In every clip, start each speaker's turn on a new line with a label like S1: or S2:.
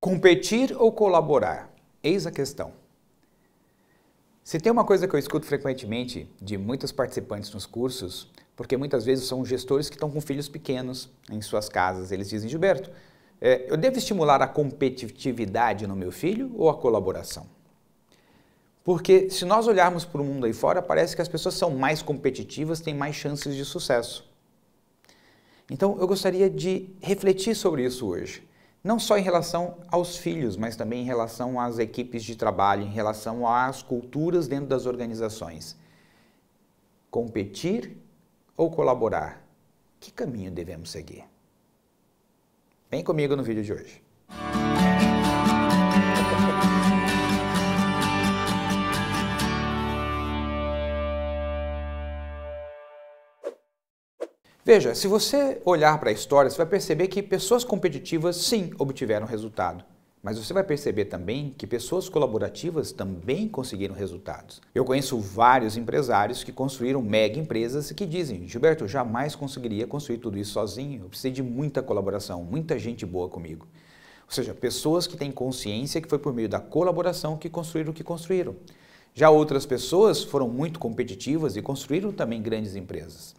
S1: Competir ou colaborar? Eis a questão. Se tem uma coisa que eu escuto frequentemente de muitos participantes nos cursos, porque muitas vezes são gestores que estão com filhos pequenos em suas casas, eles dizem, Gilberto, eh, eu devo estimular a competitividade no meu filho ou a colaboração? Porque se nós olharmos para o mundo aí fora, parece que as pessoas são mais competitivas, têm mais chances de sucesso. Então eu gostaria de refletir sobre isso hoje não só em relação aos filhos, mas também em relação às equipes de trabalho, em relação às culturas dentro das organizações. Competir ou colaborar? Que caminho devemos seguir? Vem comigo no vídeo de hoje. Veja, se você olhar para a história, você vai perceber que pessoas competitivas sim obtiveram resultado. Mas você vai perceber também que pessoas colaborativas também conseguiram resultados. Eu conheço vários empresários que construíram mega empresas e que dizem: Gilberto, eu jamais conseguiria construir tudo isso sozinho, eu precisei de muita colaboração, muita gente boa comigo. Ou seja, pessoas que têm consciência que foi por meio da colaboração que construíram o que construíram. Já outras pessoas foram muito competitivas e construíram também grandes empresas.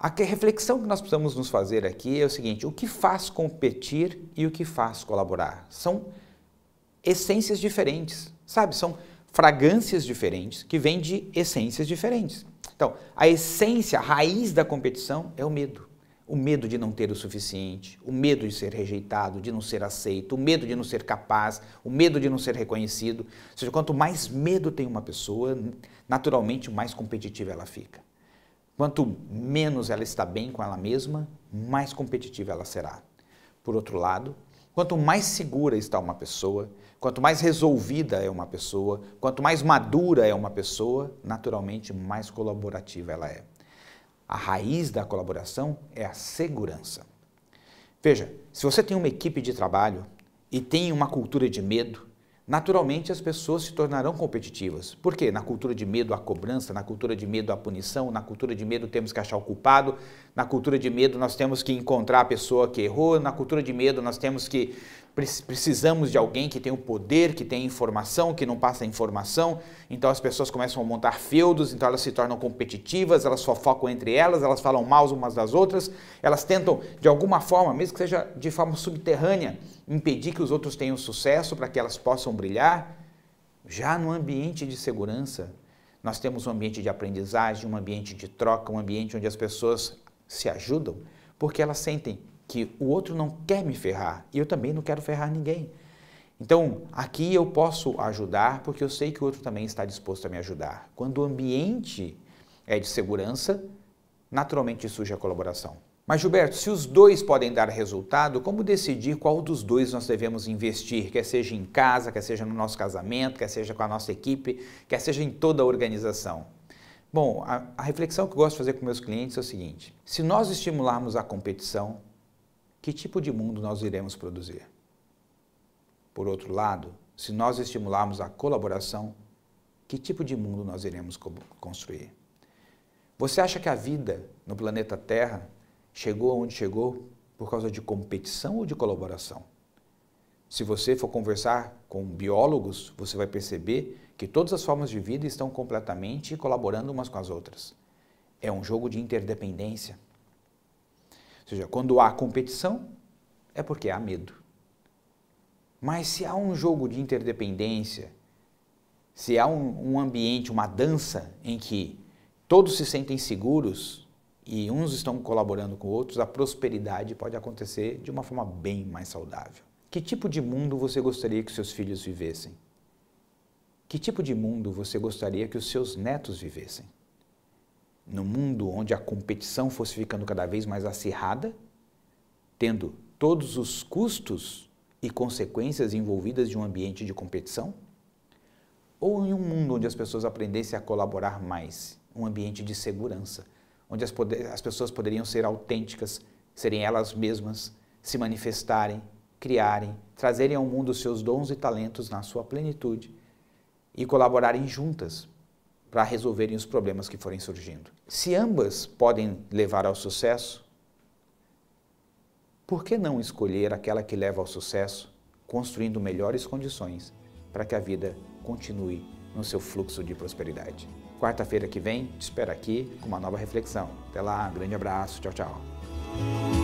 S1: A reflexão que nós precisamos nos fazer aqui é o seguinte: o que faz competir e o que faz colaborar? São essências diferentes, sabe? São fragrâncias diferentes que vêm de essências diferentes. Então, a essência, a raiz da competição é o medo. O medo de não ter o suficiente, o medo de ser rejeitado, de não ser aceito, o medo de não ser capaz, o medo de não ser reconhecido. Ou seja, quanto mais medo tem uma pessoa, naturalmente mais competitiva ela fica. Quanto menos ela está bem com ela mesma, mais competitiva ela será. Por outro lado, quanto mais segura está uma pessoa, quanto mais resolvida é uma pessoa, quanto mais madura é uma pessoa, naturalmente mais colaborativa ela é. A raiz da colaboração é a segurança. Veja, se você tem uma equipe de trabalho e tem uma cultura de medo, naturalmente as pessoas se tornarão competitivas. Por quê? Na cultura de medo à cobrança, na cultura de medo à punição, na cultura de medo temos que achar o culpado, na cultura de medo nós temos que encontrar a pessoa que errou, na cultura de medo nós temos que precisamos de alguém que tenha o poder, que tenha informação, que não passa informação. Então as pessoas começam a montar feudos, então elas se tornam competitivas, elas fofocam entre elas, elas falam mal umas das outras, elas tentam de alguma forma, mesmo que seja de forma subterrânea, impedir que os outros tenham sucesso para que elas possam brilhar. Já no ambiente de segurança, nós temos um ambiente de aprendizagem, um ambiente de troca, um ambiente onde as pessoas se ajudam, porque elas sentem que o outro não quer me ferrar e eu também não quero ferrar ninguém. Então, aqui eu posso ajudar porque eu sei que o outro também está disposto a me ajudar. Quando o ambiente é de segurança, naturalmente surge a colaboração. Mas, Gilberto, se os dois podem dar resultado, como decidir qual dos dois nós devemos investir? Quer seja em casa, quer seja no nosso casamento, quer seja com a nossa equipe, quer seja em toda a organização? Bom, a, a reflexão que eu gosto de fazer com meus clientes é o seguinte: se nós estimularmos a competição, que tipo de mundo nós iremos produzir? Por outro lado, se nós estimularmos a colaboração, que tipo de mundo nós iremos construir? Você acha que a vida no planeta Terra chegou onde chegou por causa de competição ou de colaboração? Se você for conversar com biólogos, você vai perceber que todas as formas de vida estão completamente colaborando umas com as outras. É um jogo de interdependência. Ou seja, quando há competição, é porque há medo. Mas se há um jogo de interdependência, se há um, um ambiente, uma dança em que todos se sentem seguros e uns estão colaborando com outros, a prosperidade pode acontecer de uma forma bem mais saudável. Que tipo de mundo você gostaria que seus filhos vivessem? Que tipo de mundo você gostaria que os seus netos vivessem? no mundo onde a competição fosse ficando cada vez mais acirrada, tendo todos os custos e consequências envolvidas de um ambiente de competição? Ou em um mundo onde as pessoas aprendessem a colaborar mais, um ambiente de segurança, onde as, poder, as pessoas poderiam ser autênticas, serem elas mesmas, se manifestarem, criarem, trazerem ao mundo seus dons e talentos na sua plenitude e colaborarem juntas para resolverem os problemas que forem surgindo. Se ambas podem levar ao sucesso, por que não escolher aquela que leva ao sucesso, construindo melhores condições para que a vida continue no seu fluxo de prosperidade? Quarta-feira que vem, te espero aqui com uma nova reflexão. Até lá, um grande abraço, tchau, tchau.